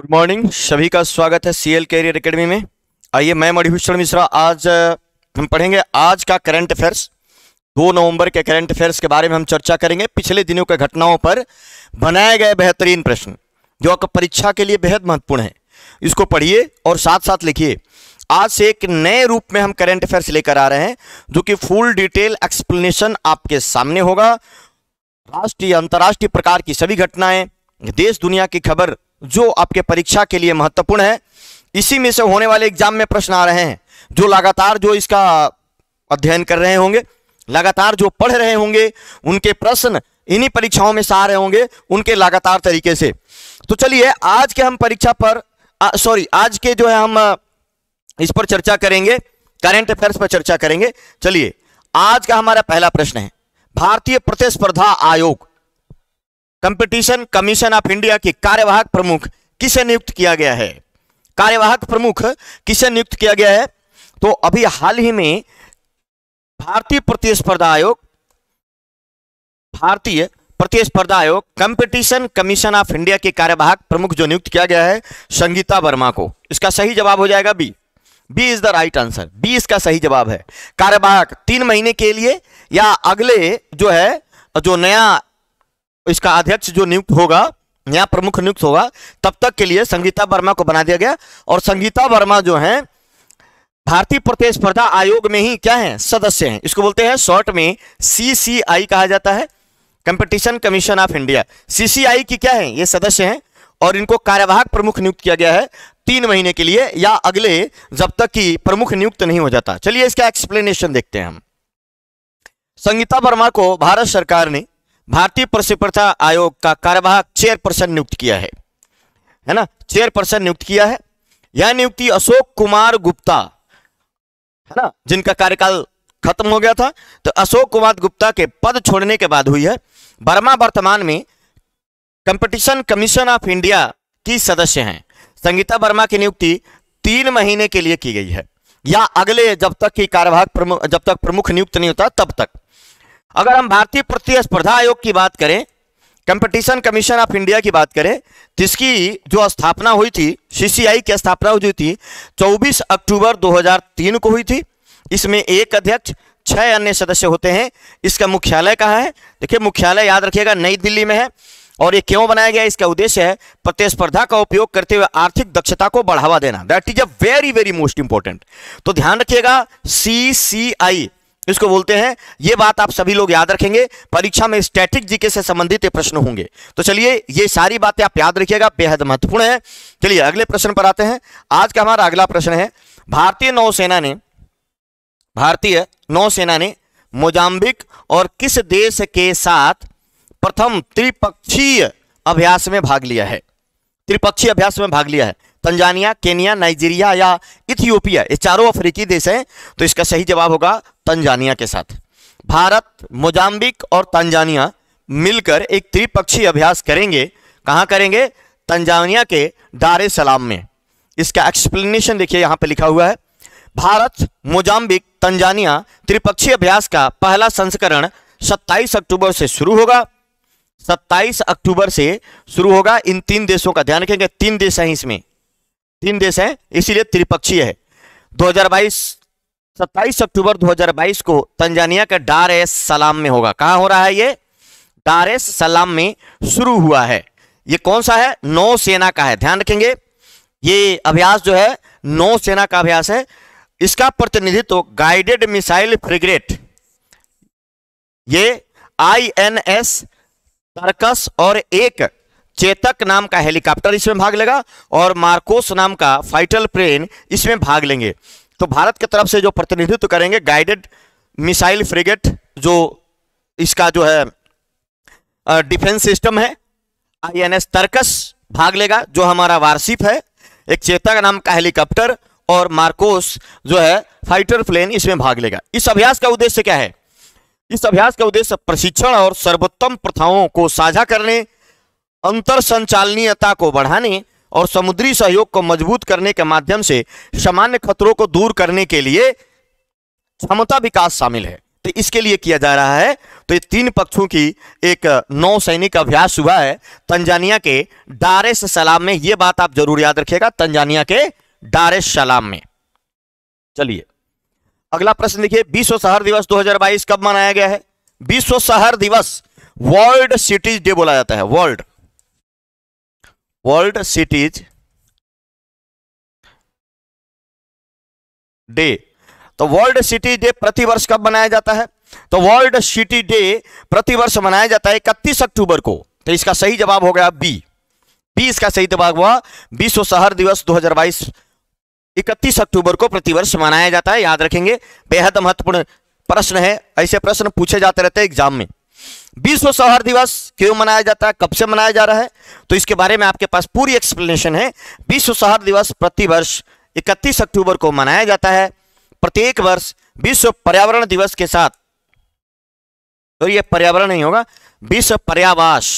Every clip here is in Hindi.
गुड मॉर्निंग सभी का स्वागत है सीएल कैरियर एकेडमी में आइए मैं मणिभूषण मिश्रा आज हम पढ़ेंगे आज का करंट अफेयर्स दो नवंबर के करंट अफेयर्स के बारे में हम चर्चा करेंगे पिछले दिनों के घटनाओं पर बनाए गए बेहतरीन प्रश्न जो आपका परीक्षा के लिए बेहद महत्वपूर्ण है इसको पढ़िए और साथ साथ लिखिए आज से एक नए रूप में हम करंट अफेयर्स लेकर आ रहे हैं जो कि फुल डिटेल एक्सप्लेनेशन आपके सामने होगा राष्ट्रीय अंतर्राष्ट्रीय प्रकार की सभी घटनाएं देश दुनिया की खबर जो आपके परीक्षा के लिए महत्वपूर्ण है इसी में से होने वाले एग्जाम में प्रश्न आ रहे हैं जो लगातार जो इसका अध्ययन कर रहे होंगे लगातार जो पढ़ रहे होंगे उनके प्रश्न इन्हीं परीक्षाओं में से आ रहे होंगे उनके लगातार तरीके से तो चलिए आज के हम परीक्षा पर सॉरी आज के जो है हम इस पर चर्चा करेंगे करेंट अफेयर्स पर चर्चा करेंगे चलिए आज का हमारा पहला प्रश्न है भारतीय प्रतिस्पर्धा आयोग कंपटीशन कमीशन ऑफ इंडिया के कार्यवाहक प्रमुख किसे नियुक्त किया गया है कार्यवाहक प्रमुख किसे नियुक्त किया गया है तो अभी हाल ही में भारतीय प्रतिस्पर्धा आयोग भारतीय प्रतिस्पर्धा आयोग कंपटीशन कमीशन ऑफ इंडिया के कार्यवाहक प्रमुख जो नियुक्त किया गया है संगीता वर्मा को इसका सही जवाब हो जाएगा B B is the right answer B इसका सही जवाब है कार्यवाहक तीन महीने के लिए या अगले जो है जो नया इसका अध्यक्ष जो नियुक्त होगा नया प्रमुख नियुक्त होगा तब तक के लिए संगीता वर्मा को बना दिया गया और संगीता वर्मा जो है भारतीय प्रतिस्पर्धा आयोग में ही क्या है सदस्य हैं इसको बोलते हैं शॉर्ट में सीसीआई कहा जाता है competition commission of India CCI की क्या है ये सदस्य हैं और इनको कार्यवाहक प्रमुख नियुक्त किया गया है तीन महीने के लिए या अगले जब तक कि प्रमुख नियुक्त नहीं हो जाता चलिए इसका एक्सप्लेनेशन देखते हैं हम संगीता वर्मा को भारत सरकार ने भारतीय प्रसिप्रथा आयोग का कार्यवाहक चेयरपर्सन नियुक्त किया है है ना चेयरपर्सन नियुक्त किया है यह नियुक्ति अशोक कुमार गुप्ता है ना जिनका कार्यकाल खत्म हो गया था तो अशोक कुमार गुप्ता के पद छोड़ने के बाद हुई है वर्मा वर्तमान में कंपटीशन कमीशन ऑफ इंडिया की सदस्य हैं संगीता वर्मा की नियुक्ति तीन महीने के लिए की गई है या अगले जब तक की कार्यवाहक जब तक प्रमुख नियुक्त नहीं होता तब तक अगर हम भारतीय प्रतिस्पर्धा आयोग की बात करें कंपटीशन कमीशन ऑफ इंडिया की बात करें जिसकी जो स्थापना हुई थी सीसीआई की स्थापना हुई थी 24 अक्टूबर 2003 को हुई थी इसमें एक अध्यक्ष छह अन्य सदस्य होते हैं इसका मुख्यालय कहाँ है देखिए मुख्यालय याद रखिएगा नई दिल्ली में है और ये क्यों बनाया गया इसका उद्देश्य है प्रतिस्पर्धा का उपयोग करते हुए आर्थिक दक्षता को बढ़ावा देना that is a very very most important तो ध्यान रखिएगा सी सी आई इसको बोलते हैं ये बात आप सभी लोग याद रखेंगे परीक्षा में स्टैटिक जीके से संबंधित प्रश्न होंगे तो चलिए ये सारी बातें आप याद रखिएगा बेहद महत्वपूर्ण है चलिए अगले प्रश्न पर आते हैं आज का हमारा अगला प्रश्न है भारतीय नौसेना ने भारतीय नौसेना ने मोजाम्बिक और किस देश के साथ प्रथम त्रिपक्षीय अभ्यास में भाग लिया है त्रिपक्षीय अभ्यास में भाग लिया है तंजानिया केनिया नाइजीरिया या इथियोपिया ये चारों अफ्रीकी देश हैं तो इसका सही जवाब होगा तंजानिया के साथ भारत मोजाम्बिक और तंजानिया मिलकर एक त्रिपक्षीय अभ्यास करेंगे कहाँ करेंगे तंजानिया के दार सलाम में इसका एक्सप्लेनेशन देखिए यहाँ पे लिखा हुआ है भारत मोजाम्बिक तंजानिया त्रिपक्षीय अभ्यास का पहला संस्करण 27 अक्टूबर से शुरू होगा 27 अक्टूबर से शुरू होगा इन तीन देशों का ध्यान रखेंगे तीन देश हैं इसमें तीन देश हैं इसीलिए त्रिपक्षीय है 2022 27 अक्टूबर 2022 को तंजानिया के डार एस सलाम में होगा कहाँ हो रहा है ये डार एस सलाम में शुरू हुआ है ये कौन सा है नौसेना का है ध्यान रखेंगे ये अभ्यास जो है नौसेना का अभ्यास है इसका प्रतिनिधित्व तो गाइडेड मिसाइल फ्रिग्रेट ये आई एन एस तर्कस और एक चेतक नाम का हेलीकॉप्टर इसमें भाग लेगा और मार्कोस नाम का फाइटल प्लेन इसमें भाग लेंगे तो भारत की तरफ से जो प्रतिनिधित्व करेंगे गाइडेड मिसाइल फ्रिगेट जो इसका जो है डिफेंस सिस्टम है आई एन एस तर्कस भाग लेगा जो हमारा वारशिप है एक चेतक नाम का हेलीकॉप्टर और मार्कोस जो है फाइटर प्लेन इसमें भाग लेगा इस अभ्यास का उद्देश्य क्या है इस अभ्यास का उद्देश्य प्रशिक्षण और सर्वोत्तम प्रथाओं को साझा करने अंतर संचालनीयता को बढ़ाने और समुद्री सहयोग को मजबूत करने के माध्यम से सामान्य खतरों को दूर करने के लिए क्षमता विकास शामिल है तो इसके लिए किया जा रहा है तो ये तीन पक्षों की एक नौ सैनिक अभ्यास हुआ है तंजानिया के डारे सलाम में ये बात आप जरूर याद रखिएगा तंजानिया के डारे सलाम में चलिए अगला प्रश्न देखिए विश्व शहर दिवस 2022 कब मनाया गया है विश्व शहर दिवस वर्ल्ड सिटीज डे बोला जाता है वर्ल्ड वर्ल्ड सिटीज डे तो वर्ल्ड सिटी डे प्रतिवर्ष कब मनाया जाता है तो वर्ल्ड सिटी डे प्रतिवर्ष मनाया जाता है इकतीस अक्टूबर को तो इसका सही जवाब हो गया बी बी इसका सही जवाब हुआ विश्व शहर दिवस 2022 इकतीस अक्टूबर को प्रतिवर्ष मनाया जाता है याद रखेंगे बेहद महत्वपूर्ण प्रश्न है ऐसे प्रश्न पूछे जाते रहते हैं एग्जाम में विश्व सौहार्द दिवस क्यों मनाया जाता है कब से मनाया जा रहा है तो इसके बारे में आपके पास पूरी एक्सप्लेनेशन है विश्व सौहार्द दिवस प्रतिवर्ष 31 अक्टूबर को मनाया जाता है प्रत्येक वर्ष विश्व पर्यावरण दिवस के साथ और तो ये पर्यावरण नहीं होगा विश्व पर्यावास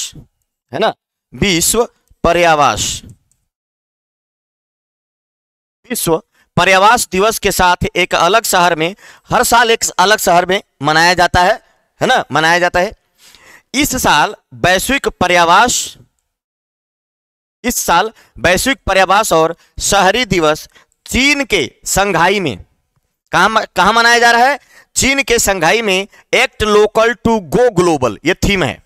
है ना विश्व पर्यावास विश्व पर्यावास दिवस के साथ एक अलग शहर में हर साल एक अलग शहर में मनाया जाता है है ना मनाया जाता है इस साल वैश्विक पर्यावास इस साल वैश्विक पर्यावास और शहरी दिवस चीन के संघाई में कहा मनाया जा रहा है चीन के संघाई में act local to go global ये थीम है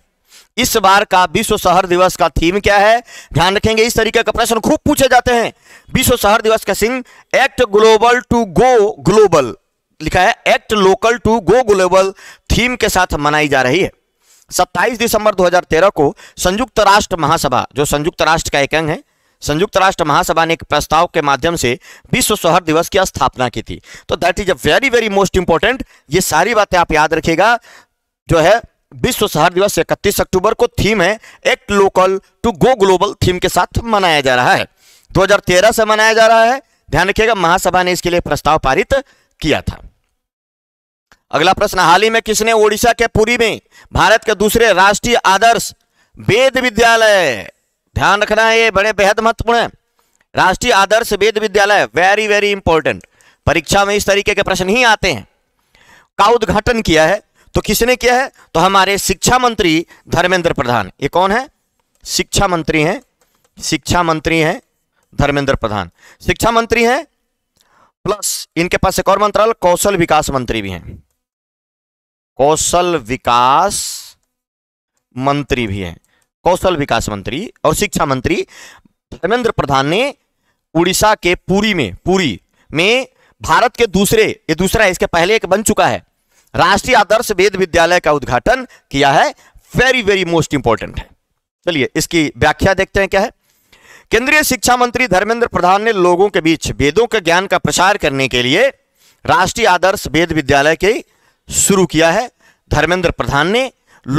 इस बार का विश्व शहर दिवस का थीम क्या है ध्यान रखेंगे इस तरीके का प्रश्न खूब पूछे जाते हैं विश्व शहर दिवस का सिंह act global to go global लिखा है act local to go global theme के साथ मनाई जा रही है 27 दिसंबर 2013 को संयुक्त राष्ट्र महासभा जो संयुक्त राष्ट्र का एक अंग है संयुक्त राष्ट्र महासभा ने एक प्रस्ताव के माध्यम से विश्व शोहर दिवस की स्थापना की थी तो that is a very very most important ये सारी बातें आप याद रखिएगा जो है विश्व शहर दिवस इकतीस अक्टूबर को थीम है act local to go global theme के साथ मनाया जा रहा है 2013 से मनाया जा रहा है ध्यान रखिएगा महासभा ने इसके लिए प्रस्ताव पारित किया था अगला प्रश्न हाल ही में किसने ओडिशा के पुरी में भारत के दूसरे राष्ट्रीय आदर्श वेद विद्यालय ध्यान रखना है ये बड़े बेहद महत्वपूर्ण है राष्ट्रीय आदर्श वेद विद्यालय वेरी वेरी इंपॉर्टेंट परीक्षा में इस तरीके के प्रश्न ही आते हैं का उद्घाटन किया है तो किसने किया है तो हमारे शिक्षा मंत्री धर्मेंद्र प्रधान ये कौन है शिक्षा मंत्री हैं शिक्षा मंत्री हैं धर्मेंद्र प्रधान शिक्षा मंत्री हैं प्लस इनके पास एक और मंत्रालय कौशल विकास मंत्री भी हैं कौशल विकास मंत्री भी हैं कौशल विकास मंत्री और शिक्षा मंत्री धर्मेंद्र प्रधान ने उड़ीसा के पुरी में पुरी में भारत के दूसरे ये दूसरा है इसके पहले एक बन चुका है राष्ट्रीय आदर्श वेद विद्यालय का उद्घाटन किया है वेरी वेरी मोस्ट इंपॉर्टेंट है चलिए इसकी व्याख्या देखते हैं क्या है केंद्रीय शिक्षा मंत्री धर्मेंद्र प्रधान ने लोगों के बीच वेदों के ज्ञान का प्रसार करने के लिए राष्ट्रीय आदर्श वेद विद्यालय की शुरू किया है धर्मेंद्र प्रधान ने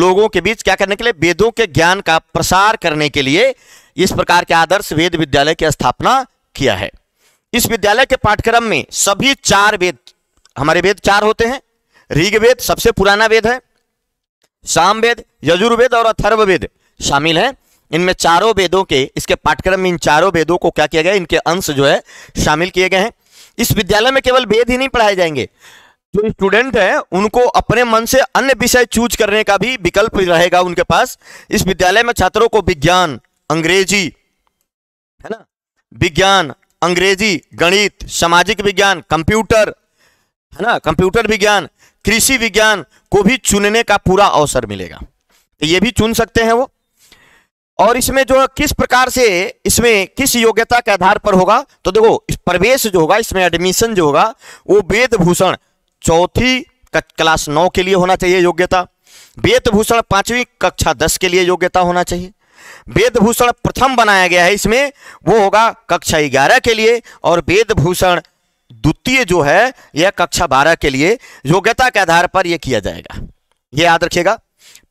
लोगों के बीच क्या करने के लिए वेदों के ज्ञान का प्रसार करने के लिए इस प्रकार के आदर्श वेद विद्यालय की स्थापना किया है इस विद्यालय के पाठ्यक्रम में सभी चार वेद हमारे वेद चार होते हैं ऋग वेद सबसे पुराना वेद है साम वेद यजुर्वेद और अथर्व वेद शामिल है इनमें चारों वेदों के इसके पाठ्यक्रम में इन चारों वेदों को क्या किया गया इनके अंश जो है शामिल किए गए हैं इस विद्यालय में केवल वेद ही नहीं पढ़ाए जाएंगे जो स्टूडेंट है उनको अपने मन से अन्य विषय चूज करने का भी विकल्प रहेगा उनके पास इस विद्यालय में छात्रों को विज्ञान अंग्रेजी है ना विज्ञान अंग्रेजी गणित सामाजिक विज्ञान कंप्यूटर है ना कंप्यूटर विज्ञान कृषि विज्ञान को भी चुनने का पूरा अवसर मिलेगा तो ये भी चुन सकते हैं वो और इसमें जो किस प्रकार से इसमें किस योग्यता के आधार पर होगा तो देखो प्रवेश जो होगा इसमें एडमिशन जो होगा वो वेद भूषण चौथी क्लास नौ के लिए होना चाहिए योग्यता वेदभूषण पांचवी कक्षा दस के लिए योग्यता होना चाहिए वेदभूषण प्रथम बनाया गया है इसमें वो होगा कक्षा ग्यारह के लिए और वेदभूषण द्वितीय जो है यह कक्षा बारह के लिए योग्यता के आधार पर यह किया जाएगा यह याद रखिएगा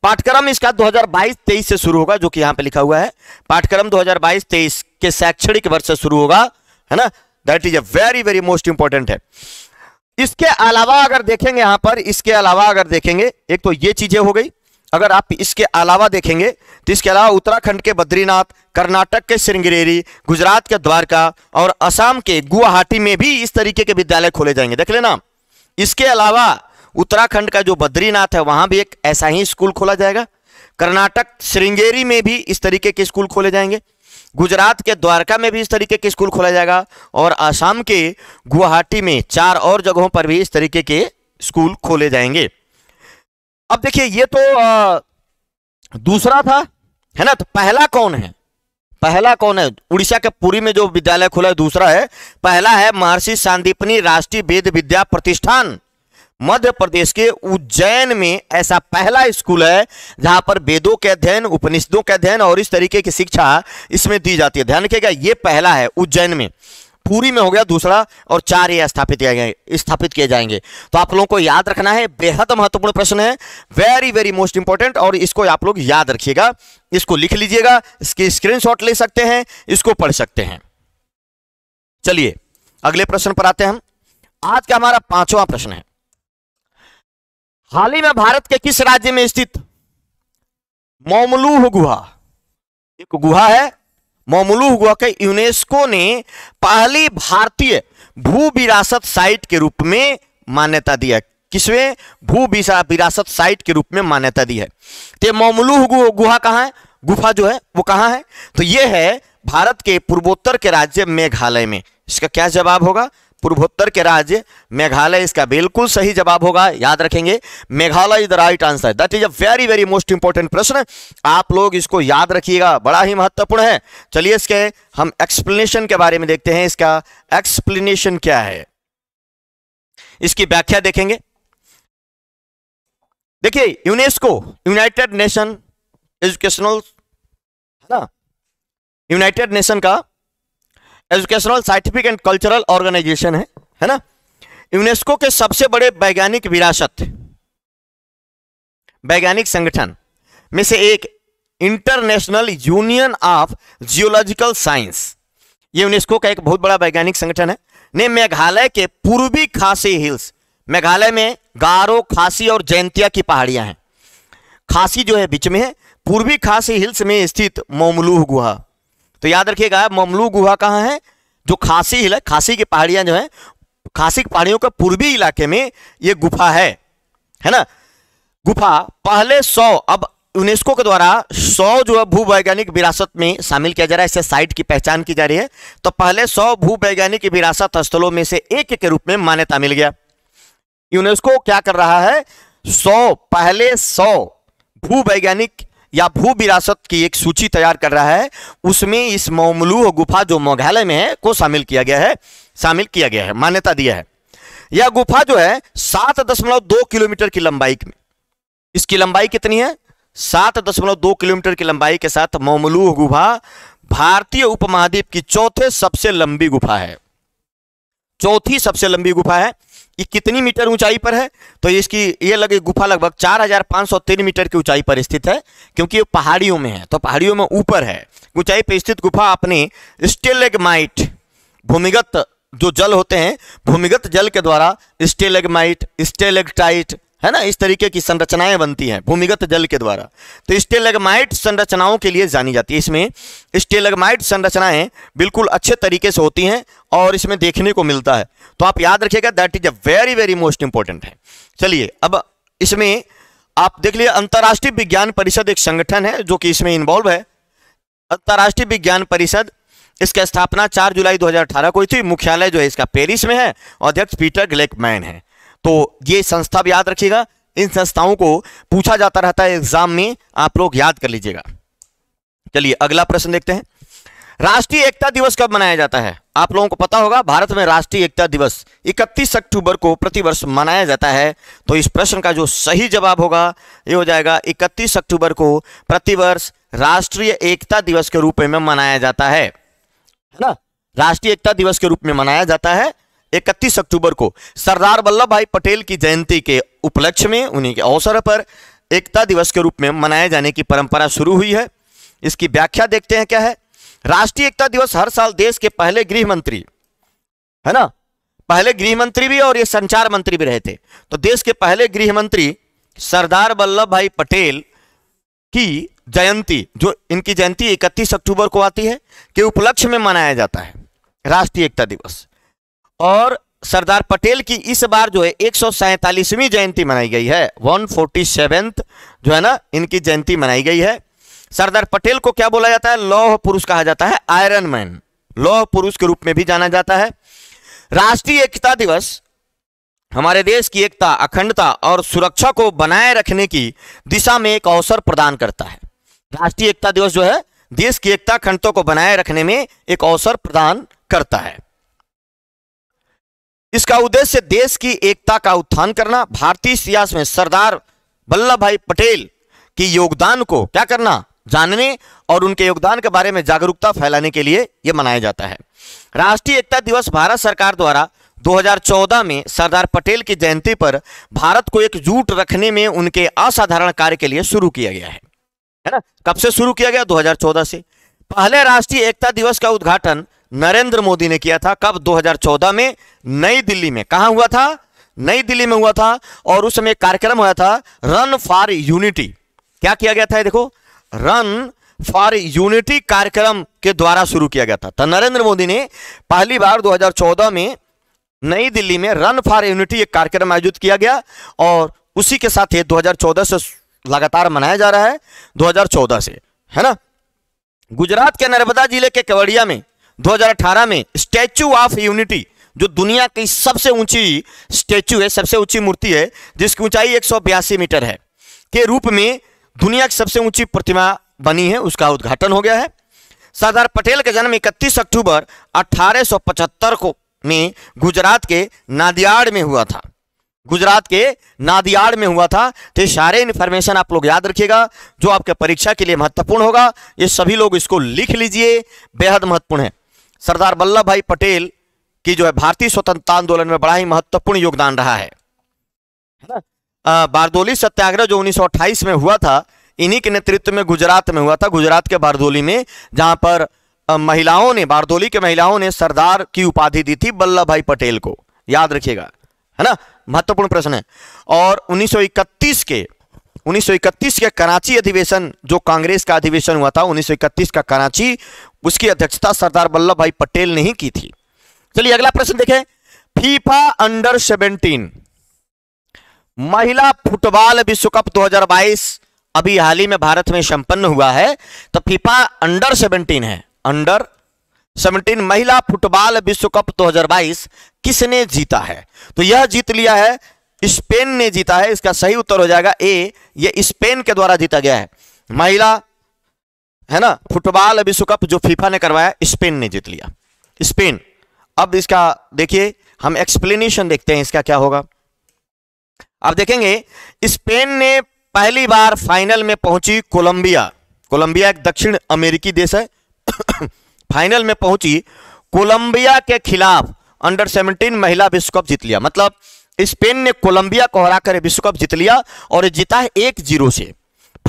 पाठ्यक्रम इसका 2022-23 से शुरू होगा जो कि यहां पे लिखा हुआ है पाठ्यक्रम 2022-23 के शैक्षणिक वर्ष से शुरू होगा है ना that is a very very most important है इसके अलावा अगर देखेंगे यहां पर इसके अलावा अगर देखेंगे एक तो ये चीजें हो गई अगर आप इसके अलावा देखेंगे तो इसके अलावा उत्तराखंड के बद्रीनाथ कर्नाटक के श्रृंगेरी गुजरात के द्वारका और असम के गुवाहाटी में भी इस तरीके के विद्यालय खोले जाएंगे देख लेना इसके अलावा उत्तराखंड का जो बद्रीनाथ है वहां भी एक ऐसा ही स्कूल खोला जाएगा कर्नाटक श्रृंगेरी में भी इस तरीके के स्कूल खोले जाएंगे गुजरात के द्वारका में भी इस तरीके के स्कूल खोला जाएगा और आसाम के गुवाहाटी में चार और जगहों पर भी इस तरीके के स्कूल खोले जाएंगे अब देखिए ये तो आ, दूसरा था है ना तो पहला कौन है पहला कौन है उड़ीसा के पुरी में जो विद्यालय खुला है दूसरा है पहला है महर्षि सांदीपनी राष्ट्रीय वेद विद्या प्रतिष्ठान मध्य प्रदेश के उज्जैन में ऐसा पहला स्कूल है जहां पर वेदों के अध्ययन उपनिषदों के अध्ययन और इस तरीके की शिक्षा इसमें दी जाती है ध्यान रखिएगा ये पहला है उज्जैन में पूरी में हो गया दूसरा और चार ये स्थापित किया गया स्थापित किए जाएंगे तो आप लोगों को याद रखना है बेहद महत्वपूर्ण प्रश्न है वेरी वेरी मोस्ट इंपॉर्टेंट और इसको आप लोग याद रखिएगा इसको लिख लीजिएगा इसके स्क्रीनशॉट ले सकते हैं इसको पढ़ सकते हैं चलिए अगले प्रश्न पर आते हैं हम आज का हमारा पांचवा प्रश्न है हाल ही में भारत के किस राज्य में स्थित मोमलूह गुहा एक गुहा है मोमलूह गुहा के यूनेस्को ने पहली भारतीय भू विरासत साइट के रूप में मान्यता दिया किसमें भू विरासत साइट के रूप में मान्यता दी है तो मोमलूह गुहा कहा है गुफा जो है वो कहां है तो ये है भारत के पूर्वोत्तर के राज्य मेघालय में इसका क्या जवाब होगा पूर्वोत्तर के राज्य मेघालय इसका बिल्कुल सही जवाब होगा याद रखेंगे Meghalaya is the right answer that is a very very most important प्रश्न आप लोग इसको याद रखिएगा बड़ा ही महत्वपूर्ण है चलिए इसके हम एक्सप्लेनेशन के बारे में देखते हैं इसका एक्सप्लेनेशन क्या है इसकी व्याख्या देखेंगे देखिए यूनेस्को यूनाइटेड नेशन एजुकेशनल है ना यूनाइटेड नेशन का educational scientific and cultural organisation है है ना यूनेस्को के सबसे बड़े वैज्ञानिक विरासत वैज्ञानिक संगठन में से एक international union of geological science ये यूनेस्को का एक बहुत बड़ा वैज्ञानिक संगठन है ने मेघालय के पूर्वी खासी हिल्स मेघालय में गारो खासी और जयंतिया की पहाड़ियां हैं खासी जो है बीच में है पूर्वी खासी हिल्स में स्थित मोमलूह गुहा तो याद रखिएगा ममलू गुहा कहाँ है जो खासी हिल खासी की पहाड़ियां जो है खासी की पहाड़ियों के पूर्वी इलाके में ये गुफा है है ना गुफा पहले सौ अब यूनेस्को के द्वारा सौ जो है भूवैज्ञानिक विरासत में शामिल किया जा रहा है इससे साइट की पहचान की जा रही है तो पहले सौ भूवैज्ञानिक विरासत स्थलों में से एक के रूप में मान्यता मिल गया यूनेस्को क्या कर रहा है सौ पहले सौ भूवैज्ञानिक या भू विरासत की एक सूची तैयार कर रहा है उसमें इस मोमलूह गुफा जो मेघालय में है को शामिल किया गया है शामिल किया गया है मान्यता दिया है यह गुफा जो है सात दशमलव दो किलोमीटर की लंबाई में इसकी लंबाई कितनी है सात दशमलव दो किलोमीटर की लंबाई के साथ मोमलूह गुफा भारतीय उपमहाद्वीप की चौथे सबसे लंबी गुफा है चौथी सबसे लंबी गुफा है ये कितनी मीटर ऊंचाई पर है तो इसकी ये लगे गुफा लगभग 4,503 मीटर की ऊंचाई पर स्थित है क्योंकि ये पहाड़ियों में है तो पहाड़ियों में ऊपर है ऊंचाई पर स्थित गुफा अपने स्टेलेगमाइट भूमिगत जो जल होते हैं भूमिगत जल के द्वारा स्टेलेगमाइट स्टेलेगटाइट है ना इस तरीके की संरचनाएं बनती हैं भूमिगत जल के द्वारा तो स्टेलगमाइट संरचनाओं के लिए जानी जाती है इसमें स्टेलगमाइट संरचनाएं बिल्कुल अच्छे तरीके से होती हैं और इसमें देखने को मिलता है तो आप याद रखिएगा that is a very very most important है चलिए अब इसमें आप देख लिए अंतर्राष्ट्रीय विज्ञान परिषद एक संगठन है जो कि इसमें इन्वॉल्व है अंतर्राष्ट्रीय विज्ञान परिषद इसका स्थापना 4 जुलाई 2018 को हुई थी मुख्यालय जो है इसका पेरिस में है अध्यक्ष पीटर ग्लेकमैन है तो ये संस्था भी याद रखिएगा इन संस्थाओं को पूछा जाता रहता है एग्जाम में आप लोग याद कर लीजिएगा चलिए अगला प्रश्न देखते हैं राष्ट्रीय एकता दिवस कब मनाया जाता है आप लोगों को पता होगा भारत में राष्ट्रीय एकता दिवस 31 अक्टूबर को प्रतिवर्ष मनाया जाता है तो इस प्रश्न का जो सही जवाब होगा ये हो जाएगा 31 अक्टूबर को प्रतिवर्ष राष्ट्रीय एकता दिवस के रूप में मनाया जाता है है ना राष्ट्रीय एकता दिवस के रूप में मनाया जाता है इकतीस अक्टूबर को सरदार वल्लभ भाई पटेल की जयंती के उपलक्ष्य में उन्हीं के अवसर पर एकता दिवस के रूप में मनाए जाने की परंपरा शुरू हुई है इसकी व्याख्या देखते हैं क्या है राष्ट्रीय एकता दिवस हर साल देश के पहले गृह मंत्री है ना पहले गृह मंत्री भी और ये संचार मंत्री भी रहे थे तो देश के पहले गृह मंत्री सरदार वल्लभ भाई पटेल की जयंती जो इनकी जयंती 31 अक्टूबर को आती है के उपलक्ष्य में मनाया जाता है राष्ट्रीय एकता दिवस और सरदार पटेल की इस बार जो है एक जयंती मनाई गई है वन फोर्टी जो है ना इनकी जयंती मनाई गई है सरदार पटेल को क्या बोला जाता है लौह पुरुष कहा जाता है आयरन मैन लौह पुरुष के रूप में भी जाना जाता है राष्ट्रीय एकता दिवस हमारे देश की एकता अखंडता और सुरक्षा को बनाए रखने की दिशा में एक अवसर प्रदान करता है राष्ट्रीय एकता दिवस जो है देश की एकता अखंडता को बनाए रखने में एक अवसर प्रदान करता है इसका उद्देश्य देश की एकता का उत्थान करना भारतीय इतिहास में सरदार वल्लभ भाई पटेल की योगदान को क्या करना जानने और उनके योगदान के बारे में जागरूकता फैलाने के लिए यह मनाया जाता है राष्ट्रीय एकता दिवस भारत सरकार द्वारा 2014 में सरदार पटेल की जयंती पर भारत को एकजुट रखने में उनके असाधारण कार्य के लिए शुरू किया गया है है ना कब से शुरू किया गया 2014 से पहले राष्ट्रीय एकता दिवस का उद्घाटन नरेंद्र मोदी ने किया था कब 2014 में नई दिल्ली में कहा हुआ था नई दिल्ली में हुआ था और उस समय कार्यक्रम हुआ था रन फॉर यूनिटी क्या किया गया था देखो रन फॉर यूनिटी कार्यक्रम के द्वारा शुरू किया गया था तो नरेंद्र मोदी ने पहली बार 2014 में नई दिल्ली में रन फॉर यूनिटी एक कार्यक्रम आयोजित किया गया और उसी के साथ ये 2014 से लगातार मनाया जा रहा है 2014 से है ना गुजरात के नर्मदा जिले के केवड़िया में 2018 में स्टैचू ऑफ यूनिटी जो दुनिया की सबसे ऊंची स्टैचू है सबसे ऊंची मूर्ति है जिसकी ऊंचाई एक मीटर है के रूप में दुनिया की सबसे ऊंची प्रतिमा बनी है उसका उद्घाटन हो गया है सरदार पटेल का जन्म 31 अक्टूबर 1875 को में गुजरात के नादियाड़ में हुआ था गुजरात के नादियाड़ में हुआ था तो ये सारे इन्फॉर्मेशन आप लोग याद रखिएगा जो आपके परीक्षा के लिए महत्वपूर्ण होगा ये सभी लोग इसको लिख लीजिए बेहद महत्वपूर्ण है सरदार वल्लभ भाई पटेल की जो है भारतीय स्वतंत्रता आंदोलन में बड़ा ही महत्वपूर्ण योगदान रहा है ना बारदोली सत्याग्रह जो 1928 में हुआ था इन्हीं के नेतृत्व में गुजरात में हुआ था गुजरात के बारदोली में जहां पर महिलाओं ने बारदोली के महिलाओं ने सरदार की उपाधि दी थी वल्लभ भाई पटेल को याद रखिएगा है ना महत्वपूर्ण प्रश्न है और 1931 के 1931 के कराची अधिवेशन जो कांग्रेस का अधिवेशन हुआ था 1931 का कराची उसकी अध्यक्षता सरदार वल्लभ भाई पटेल ने ही की थी चलिए अगला प्रश्न देखें फीफा अंडर सेवेंटीन महिला फुटबॉल विश्व कप 2022 अभी हाल ही में भारत में संपन्न हुआ है तो फीफा अंडर सेवेंटीन है अंडर सेवनटीन महिला फुटबॉल विश्व कप 2022 किसने जीता है तो यह जीत लिया है स्पेन ने जीता है इसका सही उत्तर हो जाएगा ए ये स्पेन के द्वारा जीता गया है महिला है ना फुटबॉल विश्व कप जो फीफा ने करवाया स्पेन ने जीत लिया स्पेन अब इसका देखिए हम एक्सप्लेनेशन देखते हैं इसका क्या होगा आप देखेंगे स्पेन ने पहली बार फाइनल में पहुंची कोलंबिया कोलंबिया एक दक्षिण अमेरिकी देश है फाइनल में पहुंची कोलंबिया के खिलाफ अंडर 17 महिला विश्व कप जीत लिया मतलब स्पेन ने कोलंबिया को हराकर विश्व कप जीत लिया और जीता है एक जीरो से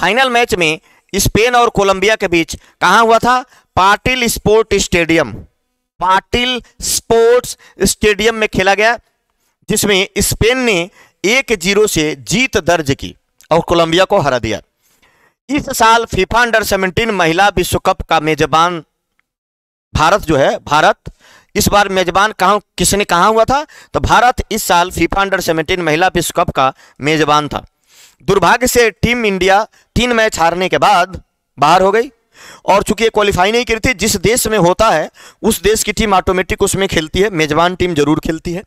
फाइनल मैच में स्पेन और कोलंबिया के बीच कहा हुआ था Patil sport stadium Patil sports stadium में खेला गया जिसमें स्पेन ने एक जीरो से जीत दर्ज की और कोलंबिया को हरा दिया इस साल फीफा अंडर सेवनटीन महिला विश्व कप का मेजबान भारत जो है भारत इस बार मेजबान कहा किसने कहा हुआ था तो भारत इस साल फीफा अंडर सेवनटीन महिला विश्व कप का मेजबान था दुर्भाग्य से टीम इंडिया तीन मैच हारने के बाद बाहर हो गई और चूंकि ये क्वालिफाई नहीं करती जिस देश में होता है उस देश की टीम ऑटोमेटिक उसमें खेलती है मेजबान टीम जरूर खेलती है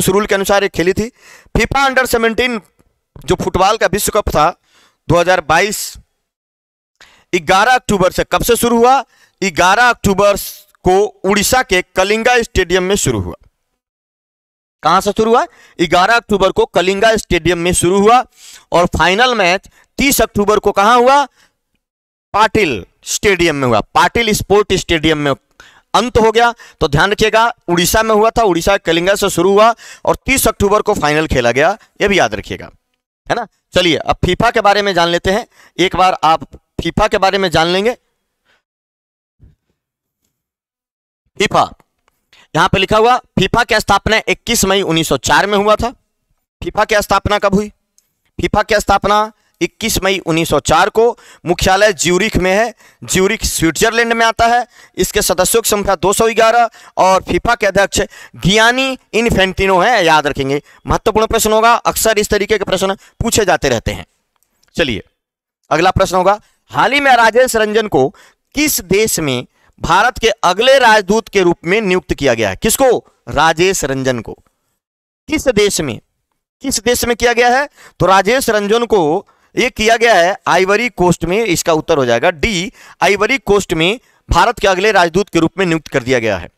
उस रूल के अनुसार एक खेली थी फीफा अंडर सेवनटीन जो फुटबॉल का विश्व कप था 2022 11 अक्टूबर से कब से शुरू हुआ 11 अक्टूबर को उड़ीसा के कलिंगा स्टेडियम में शुरू हुआ कहां से शुरू हुआ 11 अक्टूबर को कलिंगा स्टेडियम में शुरू हुआ और फाइनल मैच 30 अक्टूबर को कहाँ हुआ पाटिल स्टेडियम में हुआ पाटिल स्पोर्ट स्टेडियम में अंत हो गया तो ध्यान रखिएगा उड़ीसा में हुआ था उड़ीसा कलिंगा से शुरू हुआ और 30 अक्टूबर को फाइनल खेला गया यह भी याद रखिएगा है ना चलिए अब फीफा के बारे में जान लेते हैं एक बार आप फीफा के बारे में जान लेंगे फीफा यहां पे लिखा हुआ फीफा की स्थापना 21 मई 1904 में हुआ था फीफा की स्थापना कब हुई फीफा की स्थापना 21 मई 1904 को मुख्यालय ज्यूरिख में है ज्यूरिख स्विट्जरलैंड में आता है इसके सदस्यों की संख्या 211 और फीफा के अध्यक्ष गियानी इनफेंटिनो है याद रखेंगे महत्वपूर्ण प्रश्न होगा अक्सर इस तरीके के प्रश्न पूछे जाते रहते हैं चलिए अगला प्रश्न होगा हाल ही में राजेश रंजन को किस देश में भारत के अगले राजदूत के रूप में नियुक्त किया गया है किसको राजेश रंजन को किस देश में किस देश में किया गया है तो राजेश रंजन को ये किया गया है आइवरी कोस्ट में इसका उत्तर हो जाएगा डी आइवरी कोस्ट में भारत के अगले राजदूत के रूप में नियुक्त कर दिया गया है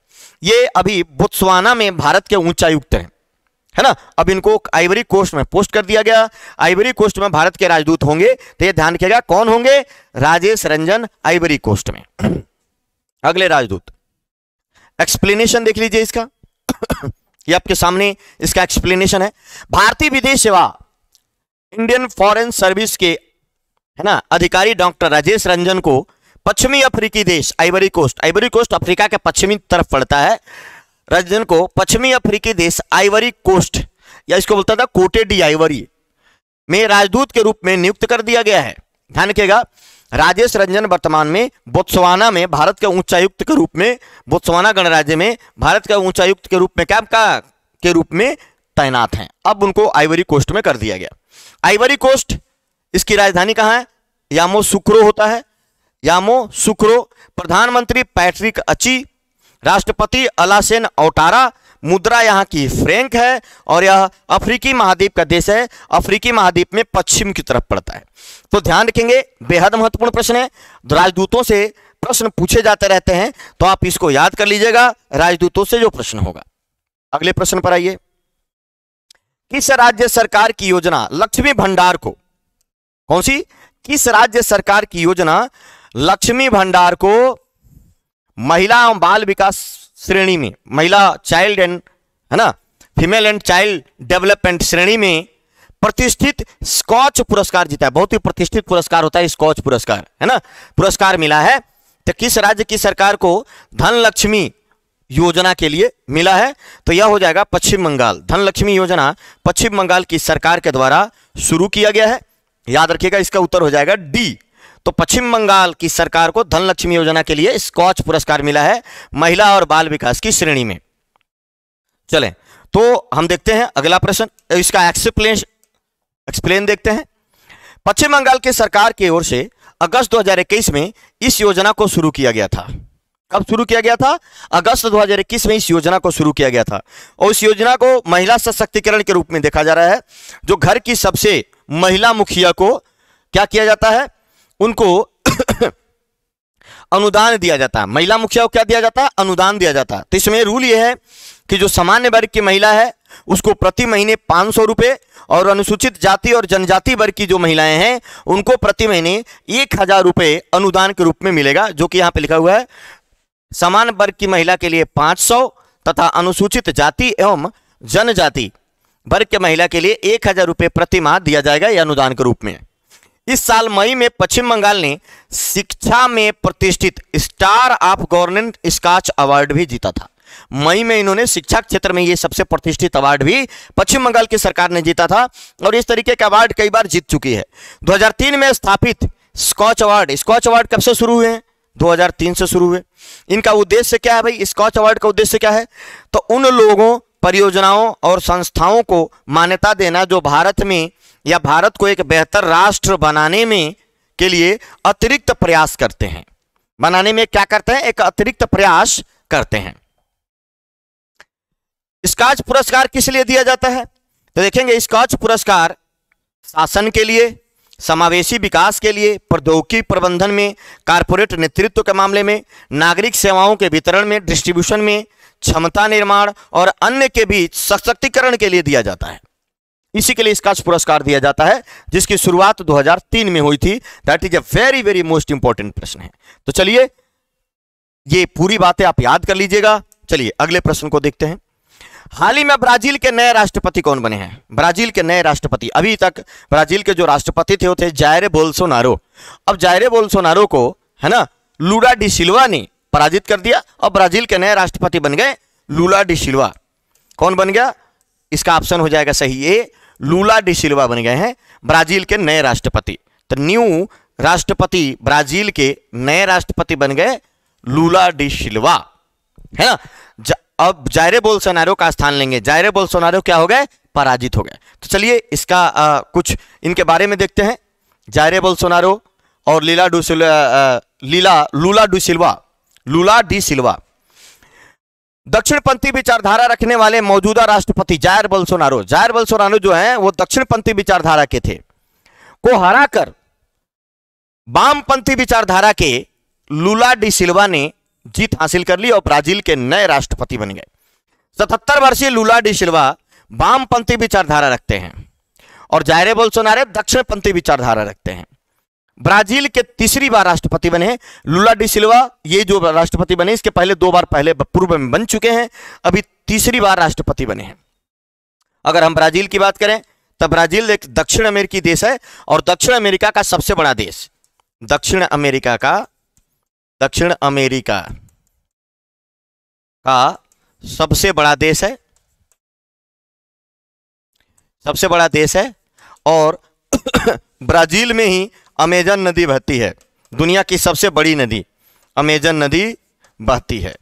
ये अभी बुत्सवाना में भारत के उच्चायुक्त हैं है ना अब इनको आइवरी कोस्ट में पोस्ट कर दिया गया आइवरी कोस्ट में भारत के राजदूत होंगे तो ये ध्यान रखिएगा कौन होंगे राजेश रंजन आइवरी कोस्ट में अगले राजदूत एक्सप्लेनेशन देख लीजिए इसका ये आपके सामने इसका एक्सप्लेनेशन है भारतीय विदेश सेवा इंडियन फॉरेन सर्विस के है ना अधिकारी डॉक्टर राजेश रंजन को पश्चिमी अफ्रीकी देश Ivory Coast Ivory Coast Africa के पश्चिमी तरफ पड़ता है रंजन को पश्चिमी अफ्रीकी देश आइवरी कोस्ट या इसको बोलता था कोटे डी आइवरी में राजदूत के रूप में नियुक्त कर दिया गया है ध्यान रखिएगा राजेश रंजन वर्तमान में बोत्सवाना में भारत के उच्चायुक्त के रूप में बोत्सवाना गणराज्य में भारत के उच्चायुक्त के रूप में क्या का के रूप में तैनात हैं अब उनको आइवरी कोस्ट में कर दिया गया आइवरी कोस्ट इसकी राजधानी कहाँ है यामो सुक्रो होता है यामो सुक्रो प्रधानमंत्री पैट्रिक अची राष्ट्रपति अलासेन ओटारा मुद्रा यहाँ की फ्रेंक है और यह अफ्रीकी महाद्वीप का देश है अफ्रीकी महाद्वीप में पश्चिम की तरफ पड़ता है तो ध्यान रखेंगे बेहद महत्वपूर्ण प्रश्न है राजदूतों से प्रश्न पूछे जाते रहते हैं तो आप इसको याद कर लीजिएगा राजदूतों से जो प्रश्न होगा अगले प्रश्न पर आइए किस राज्य सरकार की योजना लक्ष्मी भंडार को कौन सी किस राज्य सरकार की योजना लक्ष्मी भंडार को महिला एवं बाल विकास श्रेणी में महिला चाइल्ड एंड है ना फीमेल एंड चाइल्ड डेवलपमेंट श्रेणी में प्रतिष्ठित स्कॉच पुरस्कार जीता है बहुत ही प्रतिष्ठित पुरस्कार होता है स्कॉच पुरस्कार है ना पुरस्कार मिला है तो किस राज्य की सरकार को धनलक्ष्मी योजना के लिए मिला है तो यह हो जाएगा पश्चिम बंगाल धन लक्ष्मी योजना पश्चिम बंगाल की सरकार के द्वारा शुरू किया गया है याद रखिएगा इसका उत्तर हो जाएगा डी तो पश्चिम बंगाल की सरकार को धनलक्ष्मी योजना के लिए स्कॉच पुरस्कार मिला है महिला और बाल विकास की श्रेणी में चले तो हम देखते हैं अगला प्रश्न इसका एक्सप्लेन एक्सप्लेन देखते हैं पश्चिम बंगाल की सरकार की ओर से अगस्त 2021 में इस योजना को शुरू किया गया था कब शुरू किया गया था अगस्त 2021 में इस योजना को शुरू किया गया था और इस योजना को महिला सशक्तिकरण के रूप में देखा जा रहा है जो घर की सबसे महिला मुखिया को क्या किया जाता है उनको अनुदान दिया जाता है महिला मुखिया को क्या दिया जाता है अनुदान दिया जाता है तो इसमें रूल यह है कि जो सामान्य वर्ग की महिला है उसको प्रति महीने पांच सौ रुपए और अनुसूचित जाति और जनजाति वर्ग की जो महिलाएं हैं उनको प्रति महीने एक हज़ार रुपये अनुदान के रूप में मिलेगा जो कि यहां पे लिखा हुआ है समान वर्ग की महिला के लिए पांच सौ तथा अनुसूचित जाति एवं जनजाति वर्ग के महिला के लिए एक हज़ार रुपए प्रति माह दिया जाएगा यह अनुदान के रूप में इस साल मई में पश्चिम बंगाल ने शिक्षा में प्रतिष्ठित star of government Skoch award भी जीता था मई में इन्होंने शिक्षा क्षेत्र में ये सबसे प्रतिष्ठित अवार्ड भी पश्चिम बंगाल की सरकार ने जीता था और इस तरीके का अवार्ड कई बार जीत चुकी है 2003 में स्थापित स्कॉच अवार्ड स्कॉच अवार्ड कब से शुरू हुए हैं 2003 से शुरू हुए इनका उद्देश्य क्या है भाई स्कॉच अवार्ड का उद्देश्य क्या है तो उन लोगों परियोजनाओं और संस्थाओं को मान्यता देना जो भारत में या भारत को एक बेहतर राष्ट्र बनाने में के लिए अतिरिक्त प्रयास करते हैं बनाने में क्या करते हैं एक अतिरिक्त प्रयास करते हैं स्कॉच पुरस्कार किस लिए दिया जाता है तो देखेंगे स्कॉच पुरस्कार शासन के लिए समावेशी विकास के लिए प्रौद्योगिकी प्रबंधन में कारपोरेट नेतृत्व के मामले में नागरिक सेवाओं के वितरण में डिस्ट्रीब्यूशन में क्षमता निर्माण और अन्य के बीच सशक्तिकरण के लिए दिया जाता है इसी के लिए स्काच पुरस्कार दिया जाता है जिसकी शुरुआत 2003 में हुई थी that is a very very most important प्रश्न है तो चलिए ये पूरी बातें आप याद कर लीजिएगा चलिए अगले प्रश्न को देखते हैं हाल ही में ब्राजील के नए राष्ट्रपति कौन बने हैं ब्राजील के नए राष्ट्रपति अभी तक ब्राजील के जो राष्ट्रपति थे वो थे जायरे बोल्सोनारो अब जायरे बोल्सोनारो को है ना लूडा डी सिल्वा ने पराजित कर दिया और ब्राजील के नए राष्ट्रपति बन गए लूला डी सिल्वा कौन बन गया इसका ऑप्शन हो जाएगा सही ए लूला डी सिल्वा बन गए हैं ब्राजील के नए राष्ट्रपति तो न्यू राष्ट्रपति ब्राजील के नए राष्ट्रपति बन गए लूला डी है ना अब जायरे बोलसोनारो का स्थान लेंगे जायरे बोल सोनारो क्या हो गए पराजित हो गए तो चलिए इसका आ, कुछ इनके बारे में देखते हैं जायरे बोल सोनारो और लीला डू लीला Lula da Silva Lula da Silva दक्षिण पंथी विचारधारा रखने वाले मौजूदा राष्ट्रपति जायर बल्सोनारो जायर बल्सोनारो जो हैं वो दक्षिण पंथी विचारधारा के थे को हराकर वामपंथी विचारधारा के लूला डी सिल्वा ने जीत हासिल कर ली और ब्राजील के नए राष्ट्रपति बन गए सतहत्तर वर्षीय लूला डी सिल्वा वामपंथी विचारधारा रखते हैं और जायरे दक्षिण पंथी विचारधारा रखते हैं ब्राजील के तीसरी बार राष्ट्रपति बने लुला डी सिल्वा ये जो राष्ट्रपति बने इसके पहले दो बार पहले पूर्व में बन चुके हैं अभी तीसरी बार राष्ट्रपति बने हैं अगर हम ब्राजील की बात करें तो ब्राजील एक दक्षिण अमेरिकी देश है और दक्षिण अमेरिका का सबसे बड़ा देश दक्षिण अमेरिका का दक्षिण अमेरिका का सबसे बड़ा देश है सबसे बड़ा देश है और ब्राजील में ही अमेजन नदी बहती है दुनिया की सबसे बड़ी नदी अमेजन नदी बहती है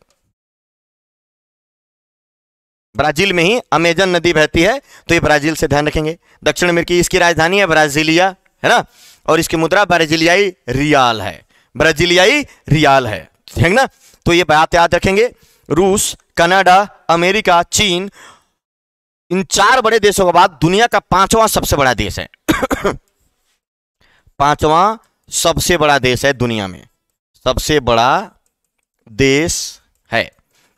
ब्राजील में ही अमेजन नदी बहती है तो ये ब्राजील से ध्यान रखेंगे दक्षिण अमेरिकी इसकी राजधानी है ब्राजीलिया है ना और इसकी मुद्रा ब्राजीलियाई रियाल है ब्राजीलियाई रियाल है ठीक ना तो ये बात याद रखेंगे रूस कनाडा अमेरिका चीन इन चार बड़े देशों के बाद दुनिया का पांचवा सबसे बड़ा देश है पांचवा सबसे बड़ा देश है दुनिया में सबसे बड़ा देश है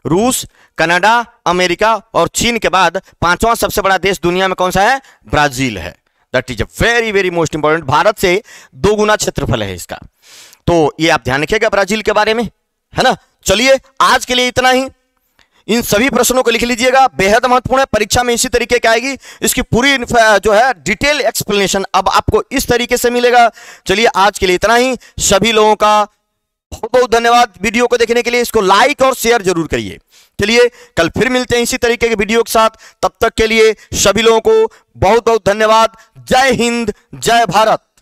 रूस कनाडा अमेरिका और चीन के बाद पांचवा सबसे बड़ा देश दुनिया में कौन सा है ब्राजील है that is a very very most important भारत से दो गुना क्षेत्रफल है इसका तो ये आप ध्यान रखिएगा ब्राजील के बारे में है ना चलिए आज के लिए इतना ही इन सभी प्रश्नों को लिख लीजिएगा बेहद महत्वपूर्ण है परीक्षा में इसी तरीके की आएगी इसकी पूरी जो है डिटेल एक्सप्लेनेशन अब आपको इस तरीके से मिलेगा चलिए आज के लिए इतना ही सभी लोगों का बहुत बहुत धन्यवाद वीडियो को देखने के लिए इसको लाइक और शेयर जरूर करिए चलिए कल फिर मिलते हैं इसी तरीके के वीडियो के साथ तब तक के लिए सभी लोगों को बहुत बहुत धन्यवाद जय हिंद जय भारत